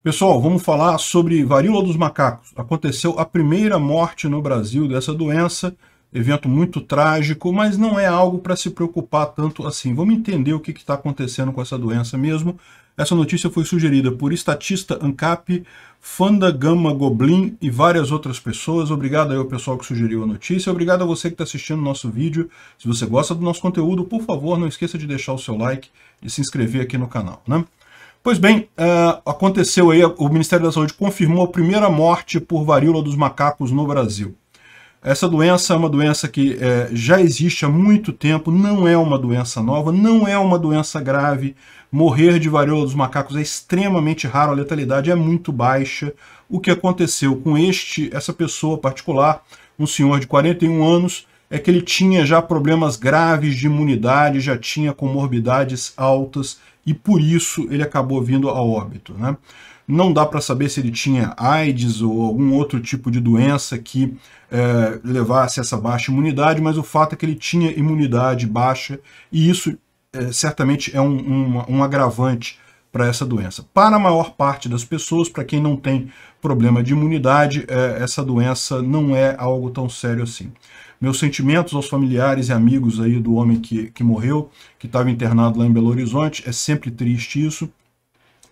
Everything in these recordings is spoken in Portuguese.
Pessoal, vamos falar sobre varíola dos macacos. Aconteceu a primeira morte no Brasil dessa doença, evento muito trágico, mas não é algo para se preocupar tanto assim. Vamos entender o que está acontecendo com essa doença mesmo. Essa notícia foi sugerida por estatista ANCAP, Fanda Gama Goblin e várias outras pessoas. Obrigado aí ao pessoal que sugeriu a notícia. Obrigado a você que está assistindo o nosso vídeo. Se você gosta do nosso conteúdo, por favor, não esqueça de deixar o seu like e se inscrever aqui no canal. Né? Pois bem, uh, aconteceu aí, o Ministério da Saúde confirmou a primeira morte por varíola dos macacos no Brasil. Essa doença é uma doença que é, já existe há muito tempo, não é uma doença nova, não é uma doença grave. Morrer de varíola dos macacos é extremamente raro, a letalidade é muito baixa. O que aconteceu com este, essa pessoa particular, um senhor de 41 anos, é que ele tinha já problemas graves de imunidade, já tinha comorbidades altas e por isso ele acabou vindo a óbito. Né? Não dá para saber se ele tinha AIDS ou algum outro tipo de doença que é, levasse a essa baixa imunidade, mas o fato é que ele tinha imunidade baixa e isso é, certamente é um, um, um agravante para essa doença. Para a maior parte das pessoas, para quem não tem problema de imunidade, é, essa doença não é algo tão sério assim. Meus sentimentos aos familiares e amigos aí do homem que, que morreu, que estava internado lá em Belo Horizonte. É sempre triste isso,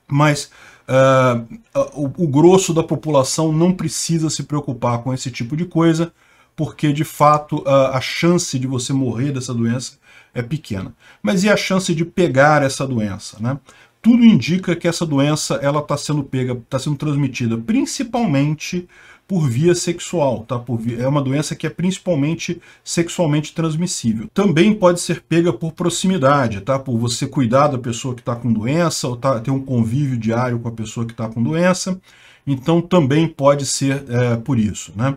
mas uh, o, o grosso da população não precisa se preocupar com esse tipo de coisa, porque de fato a, a, chance de você morrer dessa doença é pequena. Mas e a chance de pegar essa doença? Né? Tudo indica que essa doença ela está sendo pega, está sendo transmitida principalmente por via sexual, tá? Por via... É uma doença que é principalmente sexualmente transmissível. Também pode ser pega por proximidade, tá? Por você cuidar da pessoa que está com doença ou tá... ter um convívio diário com a pessoa que está com doença. Então também pode ser é, por isso, né?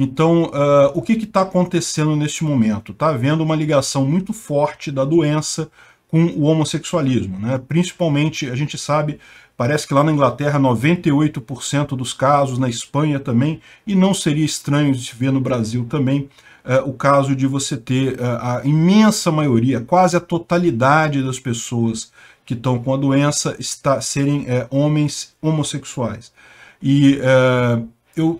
Então, uh, o que está acontecendo neste momento? Está havendo uma ligação muito forte da doença com o homossexualismo. Né? Principalmente, a gente sabe Parece que lá na Inglaterra 98% dos casos, na Espanha também, e não seria estranho de se ver no Brasil também uh, o caso de você ter uh, a imensa maioria, quase a totalidade das pessoas que estão com a doença está, serem uh, homens homossexuais. E eu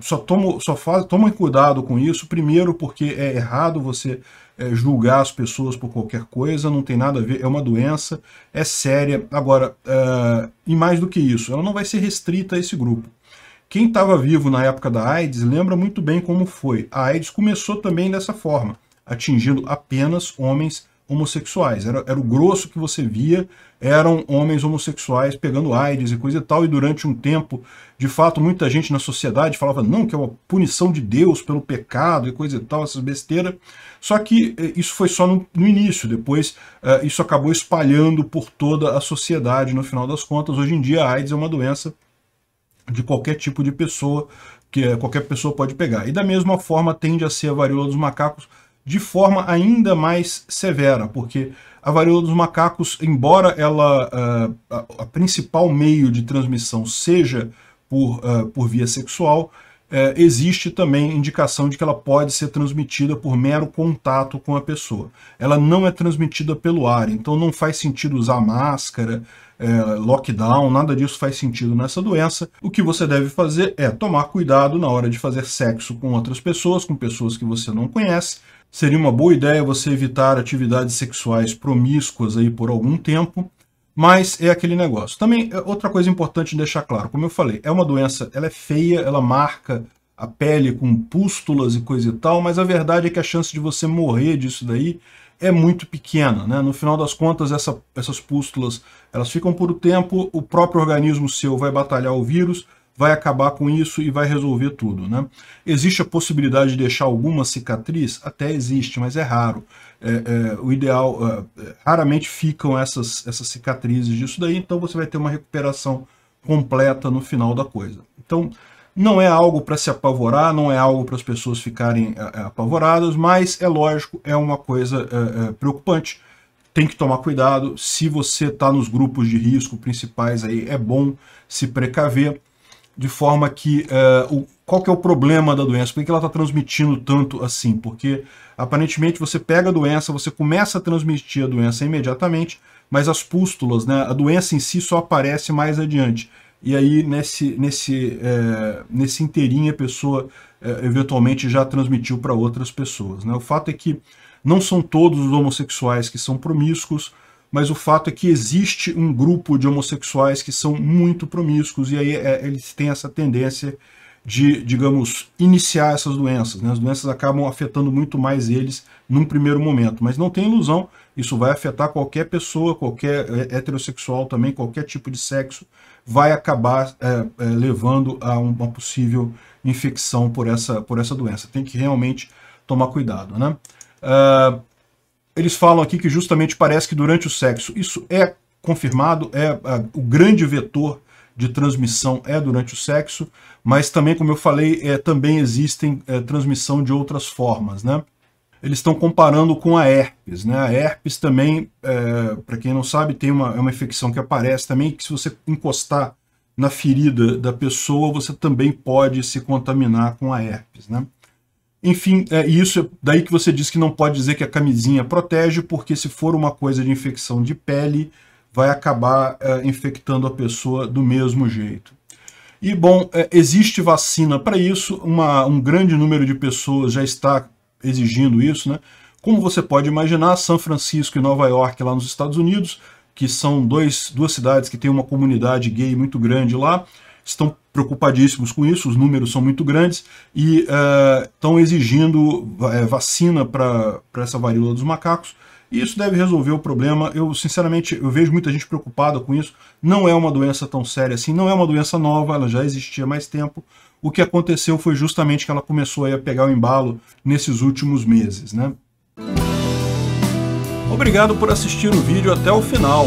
só tomo, só faz, tomem cuidado com isso, primeiro porque é errado você é, julgar as pessoas por qualquer coisa, não tem nada a ver, é uma doença, é séria. Agora, é, e mais do que isso, ela não vai ser restrita a esse grupo. Quem estava vivo na época da AIDS lembra muito bem como foi. A AIDS começou também dessa forma, atingindo apenas homens homossexuais. Era, era o grosso que você via, eram homens homossexuais pegando AIDS e coisa e tal, e durante um tempo, de fato, muita gente na sociedade falava não, que é uma punição de Deus pelo pecado e coisa e tal, essas besteiras. Só que eh, isso foi só no, no início, depois uh, isso acabou espalhando por toda a sociedade, no final das contas. Hoje em dia a AIDS é uma doença de qualquer tipo de pessoa, que qualquer pessoa pode pegar. E da mesma forma tende a ser a varíola dos macacos, de forma ainda mais severa, porque a varíola dos macacos, embora ela eh, a, a principal meio de transmissão seja por, uh, por via sexual, eh, existe também indicação de que ela pode ser transmitida por mero contato com a pessoa. Ela não é transmitida pelo ar, então não faz sentido usar máscara, lockdown, nada disso faz sentido nessa doença. O que você deve fazer é tomar cuidado na hora de fazer sexo com outras pessoas, com pessoas que você não conhece, Seria uma boa ideia você evitar atividades sexuais promíscuas aí por algum tempo, mas é aquele negócio. Também, é, outra coisa importante deixar claro, como eu falei, é uma doença, ela é feia, ela marca a pele com pústulas e coisa e tal, mas a verdade é que a chance de você morrer disso daí é muito pequena, né? No final das contas, essa, essas pústulas, elas ficam por um tempo, o próprio organismo seu vai batalhar o vírus, vai acabar com isso e vai resolver tudo. Né? Existe a possibilidade de deixar alguma cicatriz? Até existe, mas é raro. É, é, o ideal, é, é raramente ficam essas, essas cicatrizes disso daí, então você vai ter uma recuperação completa no final da coisa. Então, não é algo para se apavorar, não é algo para as pessoas ficarem é, é, apavoradas, mas é lógico, é uma coisa preocupante tem que tomar cuidado. Se você está nos grupos de risco principais, aí é bom se precaver de forma que é, o, qual que é o problema da doença? Por que ela está transmitindo tanto assim? Porque aparentemente você pega a doença, você começa a transmitir a doença imediatamente, mas as pústulas, né, a doença em si só aparece mais adiante. E aí, nesse, nesse, é, nesse inteirinho, a pessoa é, eventualmente já transmitiu para outras pessoas. Né? O fato é que não são todos os homossexuais que são promíscuos, mas o fato é que existe um grupo de homossexuais que são muito promíscuos e aí é, eles têm essa tendência de, digamos, iniciar essas doenças. Né? As doenças acabam afetando muito mais eles num primeiro momento. Mas não tem ilusão, isso vai afetar qualquer pessoa, qualquer é, heterossexual também, qualquer tipo de sexo, vai acabar é, é, levando a uma possível infecção por essa, por essa doença. Tem que realmente tomar cuidado. Né? Uh, eles falam aqui que justamente parece que durante o sexo. Isso é confirmado, é a, o grande vetor de transmissão é durante o sexo, mas também, como eu falei, é, também existem é, transmissão de outras formas, né? Eles estão comparando com a herpes, né? A herpes também, é, para quem não sabe, tem uma, é uma infecção que aparece também, que se você encostar na ferida da pessoa, você também pode se contaminar com a herpes, né? Enfim, é isso é daí que você diz que não pode dizer que a camisinha protege, porque se for uma coisa de infecção de pele, vai acabar é, infectando a pessoa do mesmo jeito. E, bom, é, existe vacina para isso, uma, um grande número de pessoas já está exigindo isso, né? Como você pode imaginar, São Francisco e Nova York, lá nos Estados Unidos, que são dois, duas cidades que têm uma comunidade gay muito grande lá, estão preocupadíssimos com isso, os números são muito grandes e uh, estão exigindo uh, vacina para essa varíola dos macacos. E isso deve resolver o problema. Eu, sinceramente, eu vejo muita gente preocupada com isso. Não é uma doença tão séria assim, não é uma doença nova, ela já existia há mais tempo. O que aconteceu foi justamente que ela começou a pegar o embalo nesses últimos meses, né? Obrigado por assistir o vídeo até o final.